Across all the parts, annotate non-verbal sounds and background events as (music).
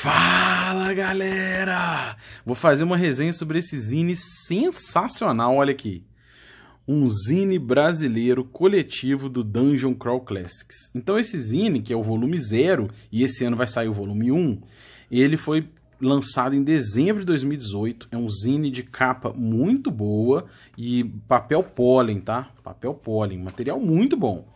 Fala galera! Vou fazer uma resenha sobre esse zine sensacional, olha aqui. Um zine brasileiro coletivo do Dungeon Crawl Classics. Então, esse zine, que é o volume 0, e esse ano vai sair o volume 1, um, ele foi lançado em dezembro de 2018. É um zine de capa muito boa e papel pólen, tá? Papel pólen, material muito bom.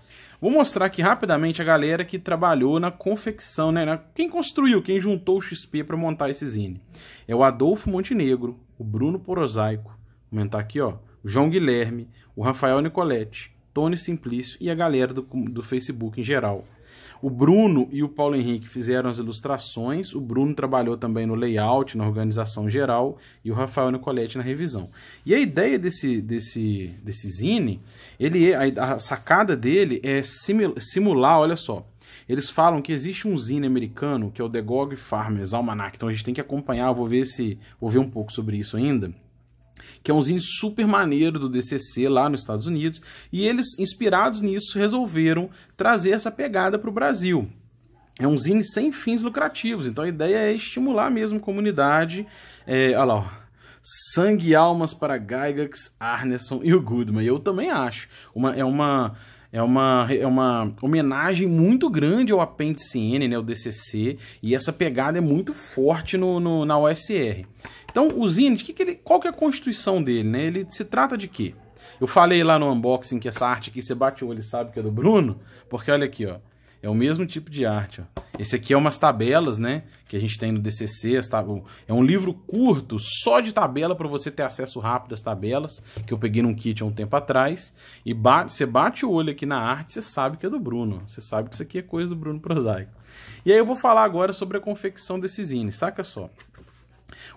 Vou mostrar aqui rapidamente a galera que trabalhou na confecção, né? Na... Quem construiu, quem juntou o XP para montar esse zine. É o Adolfo Montenegro, o Bruno Porosaico, comentar aqui, ó, o João Guilherme, o Rafael Nicoletti, Tony Simplício e a galera do, do Facebook em geral. O Bruno e o Paulo Henrique fizeram as ilustrações, o Bruno trabalhou também no layout, na organização geral, e o Rafael Nicoletti na revisão. E a ideia desse, desse, desse zine, ele, é, a, a sacada dele é simular, olha só, eles falam que existe um zine americano, que é o The Gog Farmers Almanac, então a gente tem que acompanhar, vou ver, se, vou ver um pouco sobre isso ainda, que é um zine super maneiro do DCC lá nos Estados Unidos, e eles, inspirados nisso, resolveram trazer essa pegada para o Brasil. É um zine sem fins lucrativos, então a ideia é estimular mesmo a comunidade. É, olha lá, ó. sangue e almas para Gygax, Arneson e o Goodman. Eu também acho. Uma, é uma é uma, é uma homenagem muito grande ao apêndice N, né, o DCC, e essa pegada é muito forte no, no na OSR. Então, o Zenith, que que ele, qual que é a constituição dele? Né? Ele se trata de quê? Eu falei lá no unboxing que essa arte aqui, você bate o olho e sabe que é do Bruno, porque olha aqui, ó. É o mesmo tipo de arte. Ó. Esse aqui é umas tabelas, né? Que a gente tem no DCC. É um livro curto, só de tabela, para você ter acesso rápido às tabelas, que eu peguei num kit há um tempo atrás. E bate, você bate o olho aqui na arte, você sabe que é do Bruno. Você sabe que isso aqui é coisa do Bruno Prosaico. E aí eu vou falar agora sobre a confecção desses zines, saca só.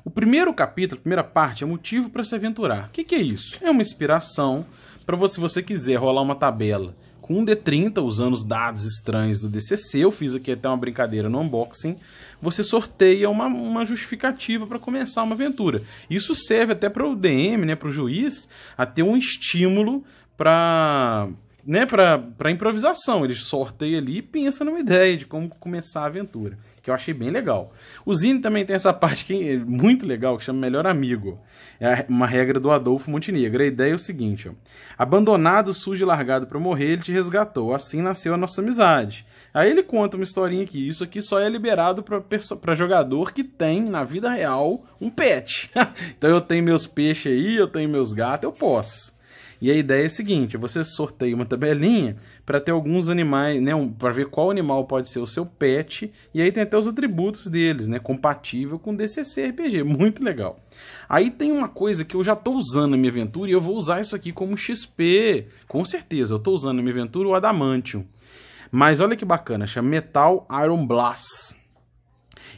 O primeiro capítulo, a primeira parte, é motivo para se aventurar. O que, que é isso? É uma inspiração para você, se você quiser rolar uma tabela com um D30, usando os dados estranhos do DCC, eu fiz aqui até uma brincadeira no unboxing, você sorteia uma, uma justificativa para começar uma aventura. Isso serve até para o DM, né, para o juiz, a ter um estímulo para né, pra, pra improvisação. Eles sorteiam ali e pensam numa ideia de como começar a aventura, que eu achei bem legal. O Zine também tem essa (laughs) parte que é muito legal, que chama Melhor Amigo. É uma regra do Adolfo Montenegro. A ideia é o seguinte, ó. Abandonado, sujo e largado para morrer, ele te resgatou. Assim nasceu a nossa amizade. Aí ele conta uma historinha que isso aqui só é liberado para jogador que tem, na vida real, um pet. (laughs) então eu tenho meus peixes aí, eu tenho meus gatos, eu posso. E a ideia é a seguinte: você sorteia uma tabelinha para ter alguns animais, né, um, para ver qual animal pode ser o seu pet, e aí tem até os atributos deles, né, compatível com DCC RPG, (laughs) muito legal. Aí tem uma coisa que eu já estou usando na minha aventura e eu vou usar isso aqui como XP, com certeza. Eu estou usando na minha aventura o adamantium. Mas olha que bacana, chama Metal Iron Blast.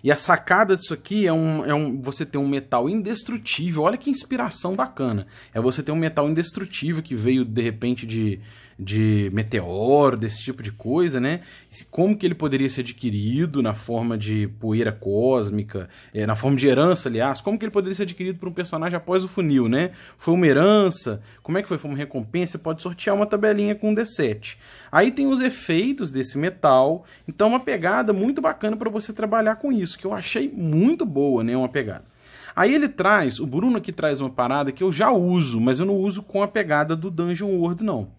E a sacada disso aqui é um, é um você ter um metal indestrutível. Olha que inspiração bacana. É você ter um metal indestrutível que veio de repente de de meteoro, desse tipo de coisa, né? Como que ele poderia ser adquirido na forma de poeira cósmica, é, na forma de herança, aliás, como que ele poderia ser adquirido por um personagem após o funil, né? Foi uma herança? Como é que foi? Foi uma recompensa? Você pode sortear uma tabelinha com um D7. Aí tem os efeitos desse metal, então uma pegada muito bacana para você trabalhar com isso, que eu achei muito boa, né? Uma pegada. Aí ele traz, o Bruno aqui traz uma parada que eu já uso, mas eu não uso com a pegada do Dungeon World, não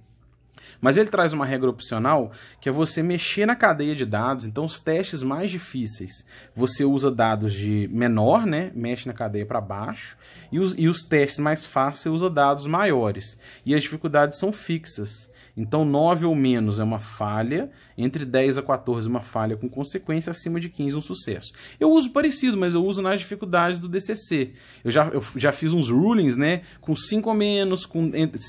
mas ele traz uma regra opcional que é você mexer na cadeia de dados, então os testes mais difíceis, você usa dados de menor, né, mexe na cadeia para baixo, e os, e os testes mais fáceis você usa dados maiores. E as dificuldades são fixas. Então, 9 ou menos é uma falha, entre 10 a 14 é uma falha com consequência, acima de 15 é um sucesso. Eu uso parecido, mas eu uso nas dificuldades do DCC. Eu já, eu já fiz uns rulings, né, com 5 ou menos, com, entre,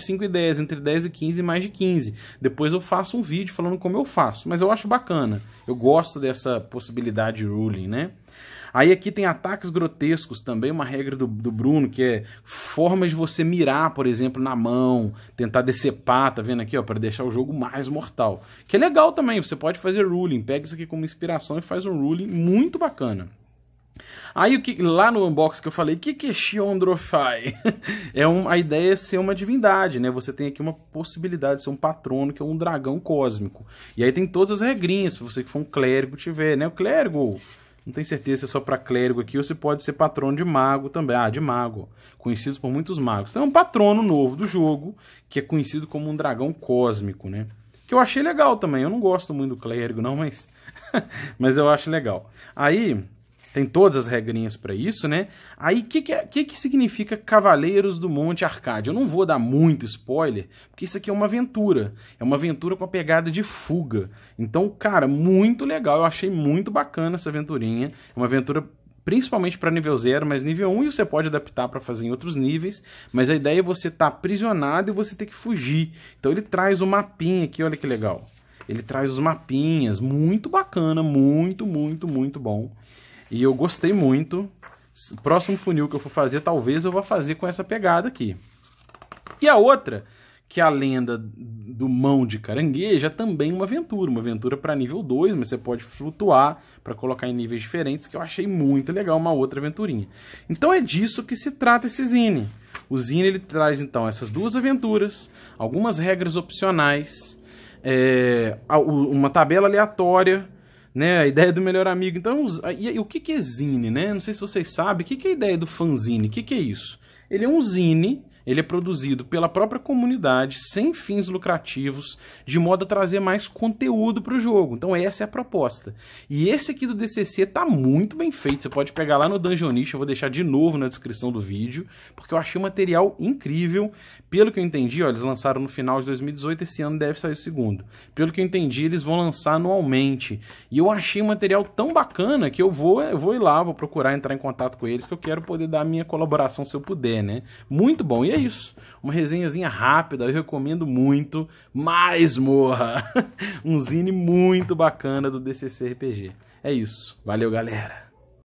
5, e 10, entre 10 e 15 e mais de 15. Depois eu faço um vídeo falando como eu faço, mas eu acho bacana. Eu gosto dessa possibilidade de ruling, né? Aí aqui tem ataques grotescos também, uma regra do, do Bruno, que é formas de você mirar, por exemplo, na mão, tentar decepar, tá vendo aqui, ó, para deixar o jogo mais mortal. Que é legal também, você pode fazer ruling, pega isso aqui como inspiração e faz um ruling muito bacana. Aí o que lá no unbox que eu falei, que que é Shiondrofai? (laughs) é um, a ideia é ser uma divindade, né? Você tem aqui uma possibilidade de ser um patrono que é um dragão cósmico. E aí tem todas as regrinhas, se você que for um clérigo tiver, né? O clérigo não tenho certeza se é só para clérigo aqui ou se pode ser patrono de mago também. Ah, de mago. Conhecido por muitos magos. Tem então, é um patrono novo do jogo, que é conhecido como um dragão cósmico, né? Que eu achei legal também. Eu não gosto muito do clérigo, não, mas. (laughs) mas eu acho legal. Aí, tem todas as regrinhas para isso, né? Aí o que que, é, que que significa Cavaleiros do Monte Arcade? Eu não vou dar muito spoiler, porque isso aqui é uma aventura. É uma aventura com a pegada de fuga. Então, cara, muito legal. Eu achei muito bacana essa aventurinha. É uma aventura principalmente para nível 0, mas nível 1 um, você pode adaptar para fazer em outros níveis, mas a ideia é você estar tá aprisionado e você ter que fugir. Então ele traz o mapinha aqui, olha que legal. Ele traz os mapinhas, muito bacana, muito, muito, muito bom. E eu gostei muito. O próximo funil que eu for fazer, talvez eu vá fazer com essa pegada aqui. E a outra, que é a lenda do mão de caranguejo, é também uma aventura. Uma aventura para nível 2, mas você pode flutuar para colocar em níveis diferentes, que eu achei muito legal, uma outra aventurinha. Então é disso que se trata esse zine. O zine ele traz então essas duas aventuras, algumas regras opcionais, é, uma tabela aleatória né? A ideia do melhor amigo. Então, e, e o que, que é zine, né? Não sei se vocês sabem. O que, que é a ideia do fanzine? O que, que é isso? Ele é um zine ele é produzido pela própria comunidade, sem fins lucrativos, de modo a trazer mais conteúdo para o jogo. Então essa é a proposta. E esse aqui do DCC tá muito bem feito. Você pode pegar lá no Dungeonist, eu vou deixar de novo na descrição do vídeo, porque eu achei o material incrível. Pelo que eu entendi, ó, eles lançaram no final de 2018, esse ano deve sair o segundo. Pelo que eu entendi, eles vão lançar anualmente. E eu achei o material tão bacana que eu vou, eu vou ir lá, vou procurar entrar em contato com eles, que eu quero poder dar a minha colaboração se eu puder, né? Muito bom. E é isso. Uma resenhazinha rápida, eu recomendo muito. Mais morra! (laughs) um zine muito bacana do DCC RPG. É isso. Valeu, galera!